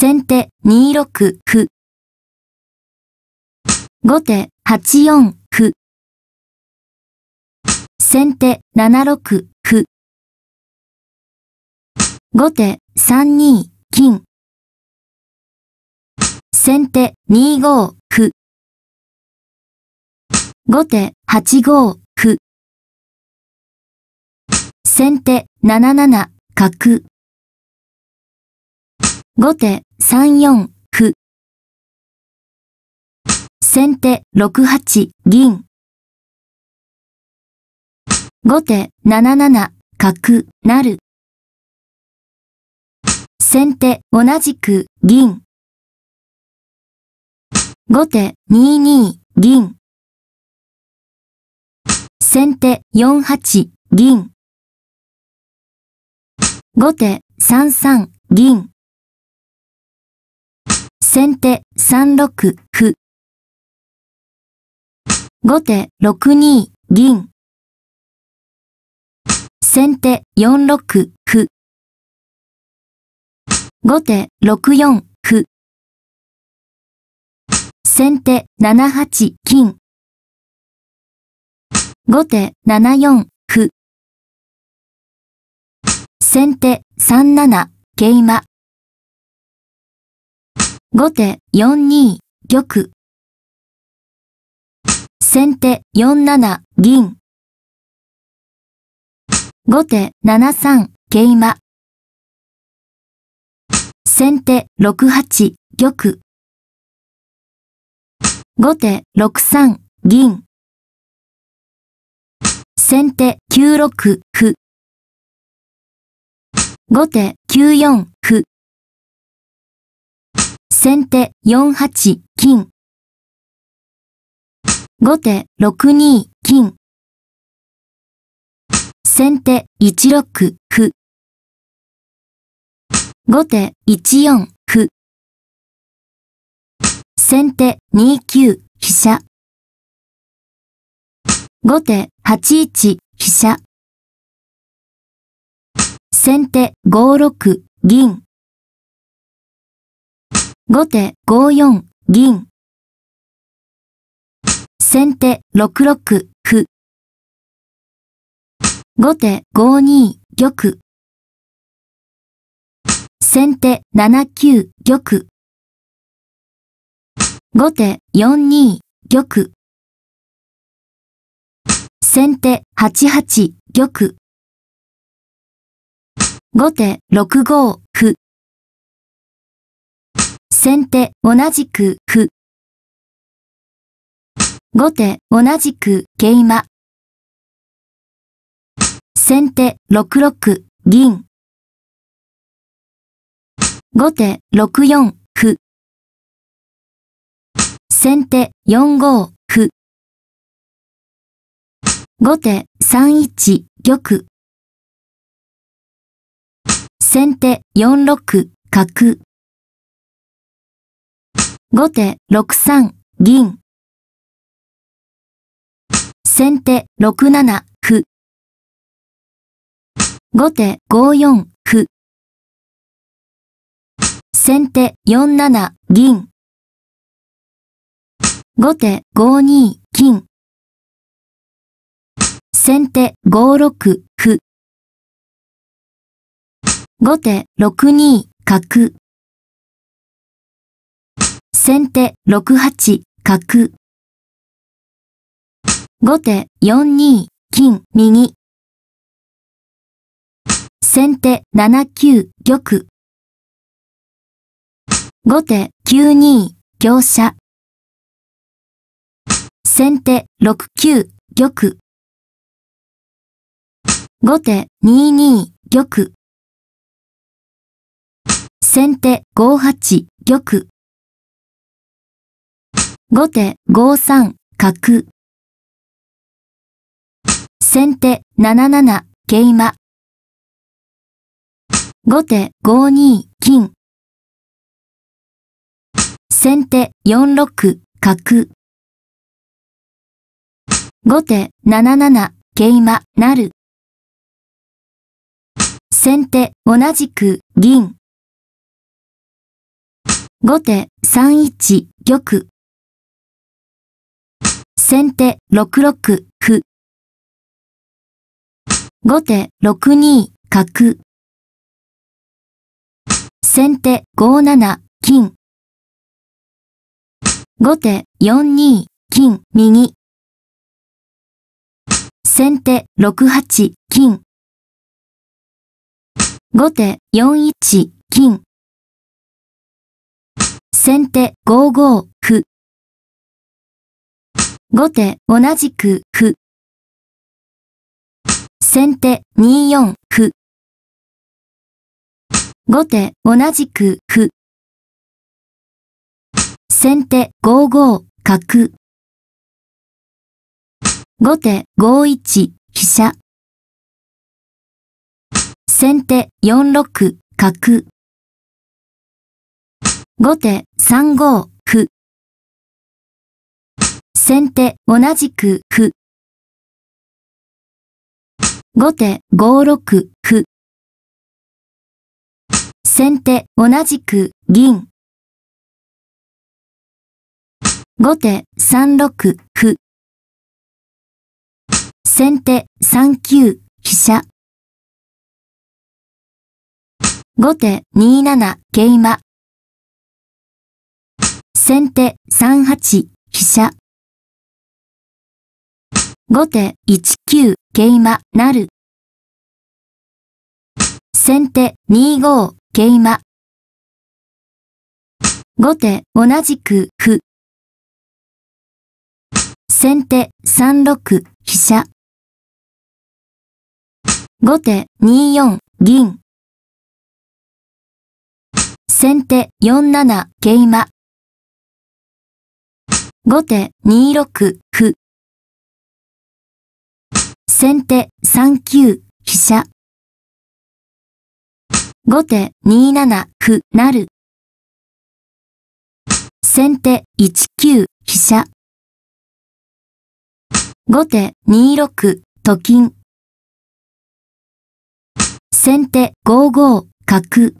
先手2六歩。後手8四歩。先手7六歩。後手3二金。先手2五歩。後手8五歩。先手7七角。後手三四、九。先手六八銀。後手七七角なる。先手同じく銀。後手二二銀。先手四八銀。後手三三銀。先手3六歩。後手6二銀。先手4六歩。後手6四歩。先手7八金。後手7四歩。先手3七桂馬。後手4二玉。先手4七銀。後手7三桂馬。先手6八玉。後手6三銀。先手9六歩。後手9四歩。先手4八金。後手6二金。先手1六歩。後手1四歩。先手2九飛車。後手8一飛車。先手5六銀。後手5四銀。先手6六歩。後手5二玉。先手7九玉。後手4二玉。先手8八玉。後手6五歩。先手同じくく。後手同じく桂馬。先手六六銀。後手六四九。先手四五九。後手三一玉。先手四六角。後手6三銀。先手6七歩。後手5四歩。先手4七銀。後手5二金。先手5六歩。後手6二角。先手6八角。後手4二金右。先手7九玉。後手9二香車。先手6九玉。後手2二玉。先手5八玉。後手5三角。先手7七桂馬。後手5二金。先手4六角。後手7七桂馬なる。先手同じく銀。後手3一玉。先手6六歩。後手6二角。先手5七金。後手4二金右。先手6八金。後手4一金。先手5五後手同じく歩。先手二四歩。後手同じく歩。先手五五角。後手五一飛車。先手四六角。後手三五先手、同じく、く。後手、五六、く。先手、同じく、銀。後手、三六、歩。先手、三九、飛車。後手、二七、桂馬。先手、三八、飛車。後手1九桂馬なる。先手2五桂馬。後手同じく歩。先手3六飛車。後手2四銀。先手4七桂馬。後手2六歩。先手3九飛車。後手2七歩なる。先手1九飛車。後手2六と金。先手5五角。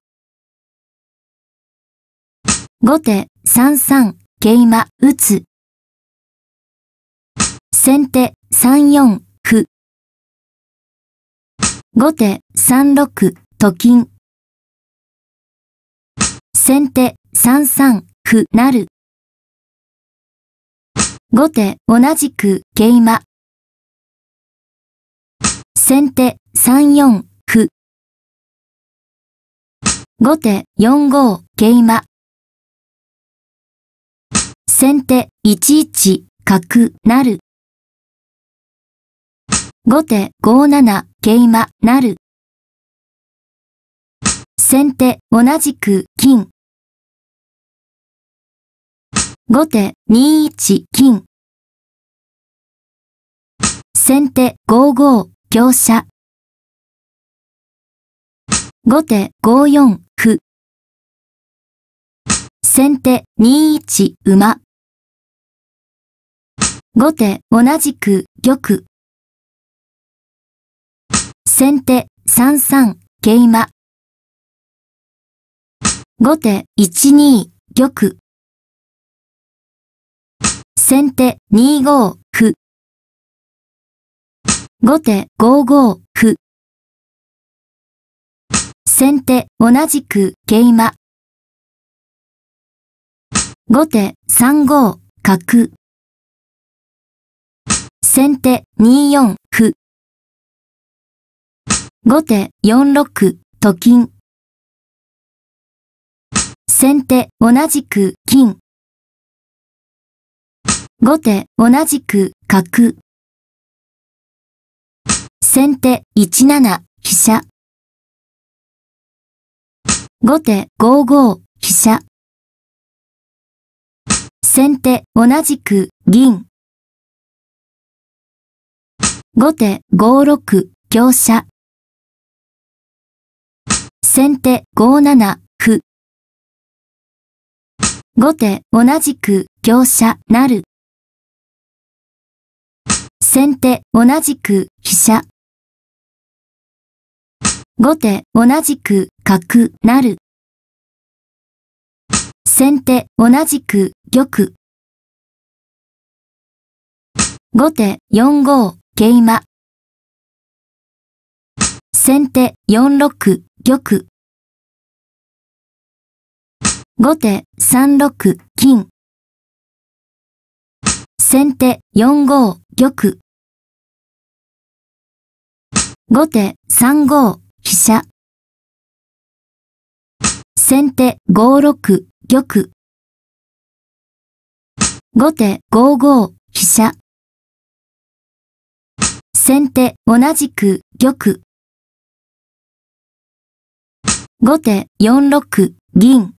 後手3三桂馬打つ。先手3四後手3六と金。先手3三歩なる。後手同じく桂馬。先手3四歩。後手4五桂馬。先手1一角なる。後手5七桂馬なる。先手同じく金。後手2一金。先手5五香車。後手5四歩。先手2一馬。後手同じく玉。先手3三桂馬。後手1二玉。先手2五歩。後手5五歩。先手同じく桂馬。後手3五角。先手2四歩。後手4六と金。先手同じく金。後手同じく角。先手1七飛車。後手5五飛車。先手同じく銀。後手5六香車。先手5七歩。後手同じく香車なる。先手同じく飛車。後手同じく角なる。先手同じく玉。後手4五桂馬。先手4六玉。後手3六金。先手4五玉。後手3五飛車。先手5六玉。後手5五飛車。先手同じく玉。後手4六銀。